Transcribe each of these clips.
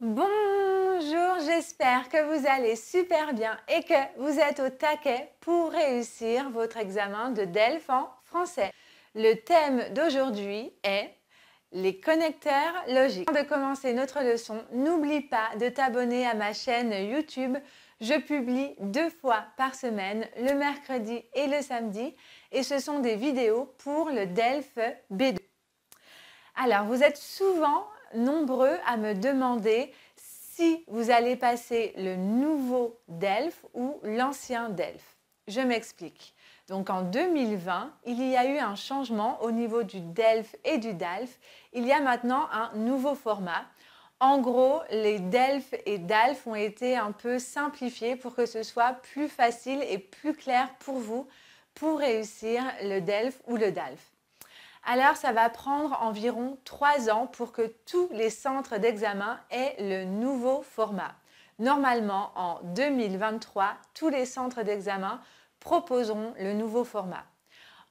Bonjour, j'espère que vous allez super bien et que vous êtes au taquet pour réussir votre examen de DELF en français. Le thème d'aujourd'hui est les connecteurs logiques. Avant de commencer notre leçon, n'oublie pas de t'abonner à ma chaîne YouTube. Je publie deux fois par semaine, le mercredi et le samedi, et ce sont des vidéos pour le DELF B2. Alors, vous êtes souvent nombreux à me demander si vous allez passer le nouveau DELF ou l'ancien DELF. Je m'explique. Donc en 2020, il y a eu un changement au niveau du DELF et du DALF. Il y a maintenant un nouveau format. En gros, les DELF et DALF ont été un peu simplifiés pour que ce soit plus facile et plus clair pour vous pour réussir le DELF ou le DALF alors ça va prendre environ 3 ans pour que tous les centres d'examen aient le nouveau format. Normalement, en 2023, tous les centres d'examen proposeront le nouveau format.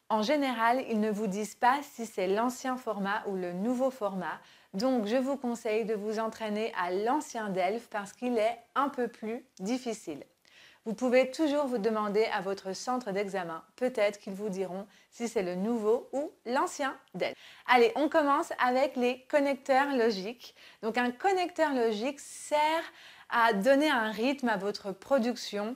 En général, ils ne vous disent pas si c'est l'ancien format ou le nouveau format, donc je vous conseille de vous entraîner à l'ancien DELF parce qu'il est un peu plus difficile. Vous pouvez toujours vous demander à votre centre d'examen. Peut-être qu'ils vous diront si c'est le nouveau ou l'ancien DEL. Allez, on commence avec les connecteurs logiques. Donc un connecteur logique sert à donner un rythme à votre production,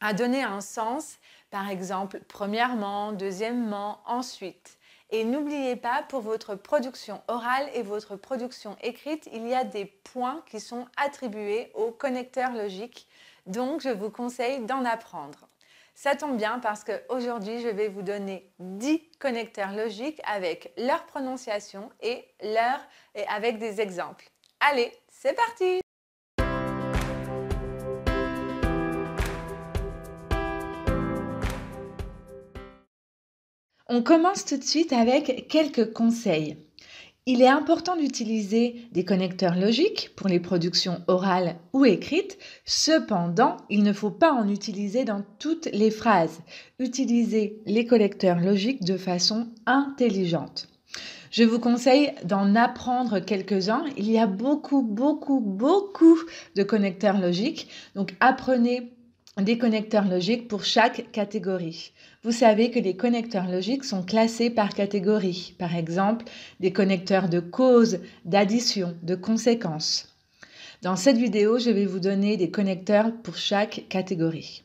à donner un sens, par exemple, premièrement, deuxièmement, ensuite. Et n'oubliez pas, pour votre production orale et votre production écrite, il y a des points qui sont attribués au connecteur logique donc, je vous conseille d'en apprendre. Ça tombe bien parce qu'aujourd'hui, je vais vous donner 10 connecteurs logiques avec leur prononciation et leur et avec des exemples. Allez, c'est parti On commence tout de suite avec quelques conseils. Il est important d'utiliser des connecteurs logiques pour les productions orales ou écrites, cependant, il ne faut pas en utiliser dans toutes les phrases. Utilisez les connecteurs logiques de façon intelligente. Je vous conseille d'en apprendre quelques-uns. Il y a beaucoup, beaucoup, beaucoup de connecteurs logiques. Donc apprenez des connecteurs logiques pour chaque catégorie. Vous savez que les connecteurs logiques sont classés par catégorie, par exemple des connecteurs de cause, d'addition, de conséquence. Dans cette vidéo, je vais vous donner des connecteurs pour chaque catégorie.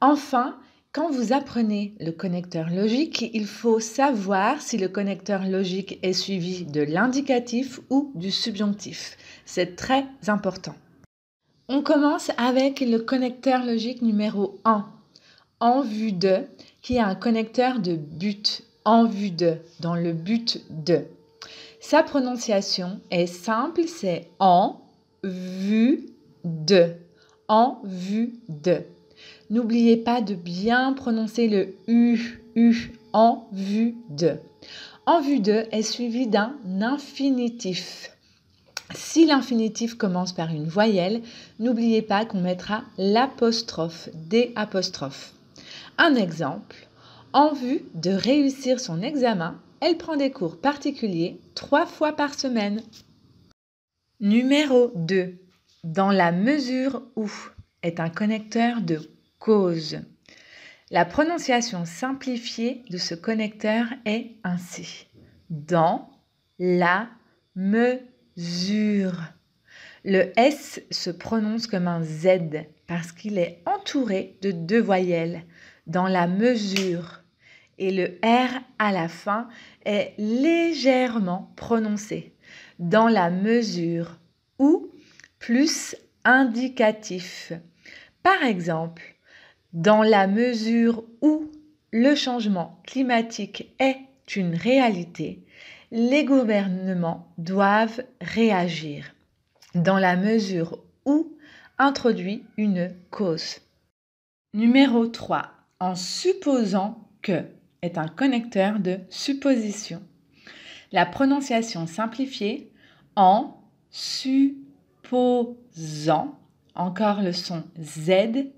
Enfin, quand vous apprenez le connecteur logique, il faut savoir si le connecteur logique est suivi de l'indicatif ou du subjonctif. C'est très important. On commence avec le connecteur logique numéro 1, en vue de, qui est un connecteur de but, en vue de, dans le but de. Sa prononciation est simple, c'est en vue de, en vue de. N'oubliez pas de bien prononcer le U, U, en vue de. En vue de est suivi d'un infinitif. Si l'infinitif commence par une voyelle, n'oubliez pas qu'on mettra l'apostrophe, des apostrophes. Un exemple, en vue de réussir son examen, elle prend des cours particuliers trois fois par semaine. Numéro 2. Dans la mesure où est un connecteur de cause. La prononciation simplifiée de ce connecteur est ainsi. Dans la mesure le S se prononce comme un Z parce qu'il est entouré de deux voyelles dans la mesure et le R à la fin est légèrement prononcé dans la mesure ou plus indicatif. Par exemple, dans la mesure où le changement climatique est une réalité, les gouvernements doivent réagir dans la mesure où introduit une cause. Numéro 3. En supposant que est un connecteur de supposition. La prononciation simplifiée en supposant, encore le son Z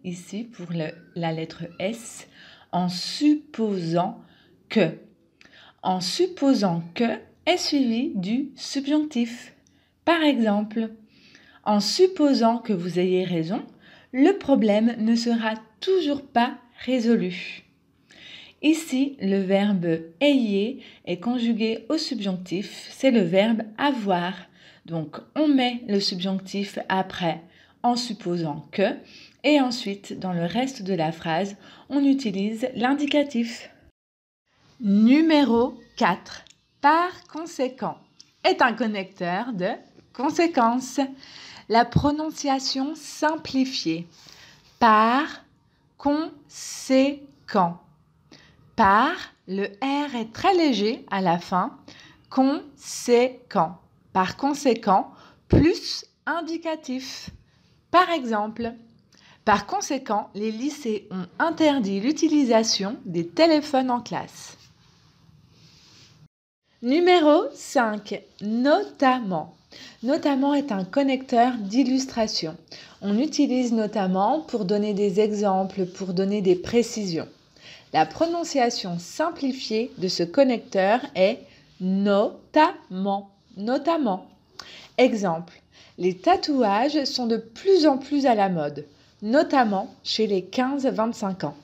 ici pour la lettre S, en supposant que en supposant que est suivi du subjonctif. Par exemple, en supposant que vous ayez raison, le problème ne sera toujours pas résolu. Ici, le verbe ayez est conjugué au subjonctif, c'est le verbe avoir. Donc, on met le subjonctif après en supposant que, et ensuite, dans le reste de la phrase, on utilise l'indicatif. Numéro 4. Par conséquent est un connecteur de conséquence. La prononciation simplifiée. Par conséquent. Par, le R est très léger à la fin. Conséquent. Par conséquent, plus indicatif. Par exemple, par conséquent, les lycées ont interdit l'utilisation des téléphones en classe. Numéro 5. Notamment. Notamment est un connecteur d'illustration. On utilise notamment pour donner des exemples, pour donner des précisions. La prononciation simplifiée de ce connecteur est notamment. Notamment. Exemple. Les tatouages sont de plus en plus à la mode, notamment chez les 15-25 ans.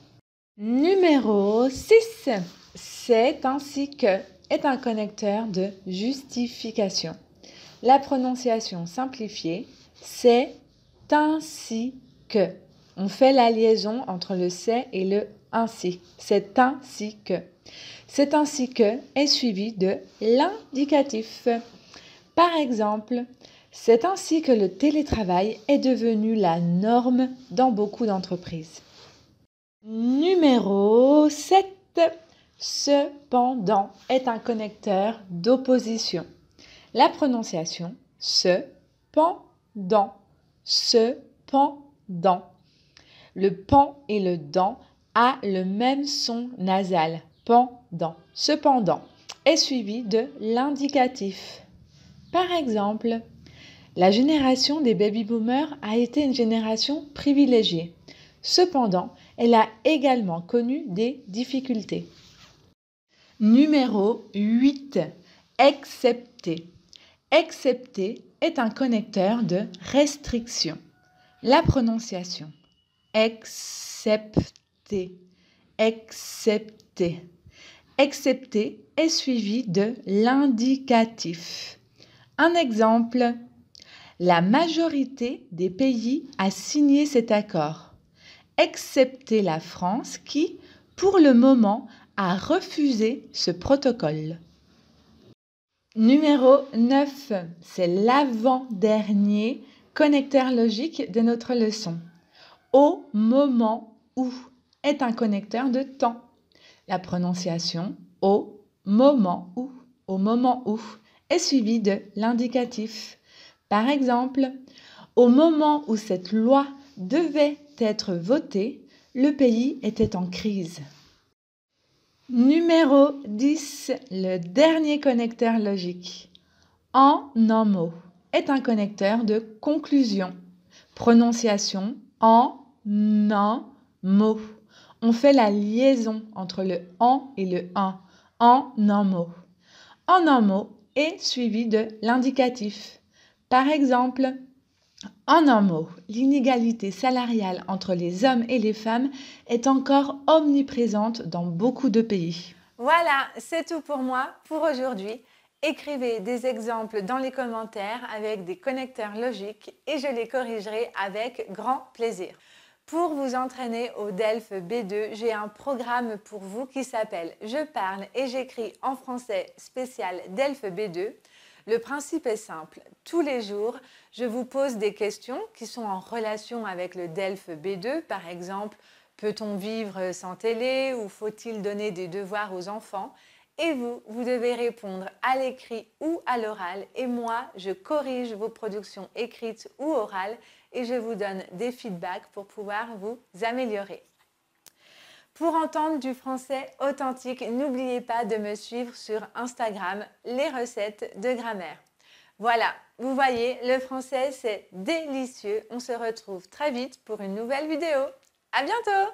Numéro 6. C'est ainsi que est un connecteur de justification. La prononciation simplifiée, c'est ainsi que. On fait la liaison entre le c'est et le ainsi. C'est ainsi que. C'est ainsi que est suivi de l'indicatif. Par exemple, c'est ainsi que le télétravail est devenu la norme dans beaucoup d'entreprises. Numéro 7. Cependant est un connecteur d'opposition. La prononciation se cependant. Le pan et le dent a le même son nasal, pendant. Cependant est suivi de l'indicatif. Par exemple, la génération des baby-boomers a été une génération privilégiée. Cependant, elle a également connu des difficultés. Numéro 8. Accepter. Excepté est un connecteur de restriction. La prononciation. Excepté. Accepter. Excepté est suivi de l'indicatif. Un exemple. La majorité des pays a signé cet accord, excepté la France qui, pour le moment, a refusé ce protocole. Numéro 9, c'est l'avant-dernier connecteur logique de notre leçon. Au moment où est un connecteur de temps. La prononciation au moment où, au moment où, est suivi de l'indicatif. Par exemple, au moment où cette loi devait être votée, le pays était en crise. Numéro 10, le dernier connecteur logique. En un mot est un connecteur de conclusion. Prononciation en un mot. On fait la liaison entre le en et le en »,« en un mot. En un mot est suivi de l'indicatif. Par exemple, en un mot, l'inégalité salariale entre les hommes et les femmes est encore omniprésente dans beaucoup de pays. Voilà, c'est tout pour moi pour aujourd'hui. Écrivez des exemples dans les commentaires avec des connecteurs logiques et je les corrigerai avec grand plaisir. Pour vous entraîner au DELF B2, j'ai un programme pour vous qui s'appelle Je parle et j'écris en français spécial DELF B2. Le principe est simple. Tous les jours, je vous pose des questions qui sont en relation avec le DELF B2, par exemple, peut-on vivre sans télé ou faut-il donner des devoirs aux enfants et vous, vous devez répondre à l'écrit ou à l'oral. Et moi, je corrige vos productions écrites ou orales et je vous donne des feedbacks pour pouvoir vous améliorer. Pour entendre du français authentique, n'oubliez pas de me suivre sur Instagram, les recettes de grammaire. Voilà, vous voyez, le français c'est délicieux. On se retrouve très vite pour une nouvelle vidéo. À bientôt!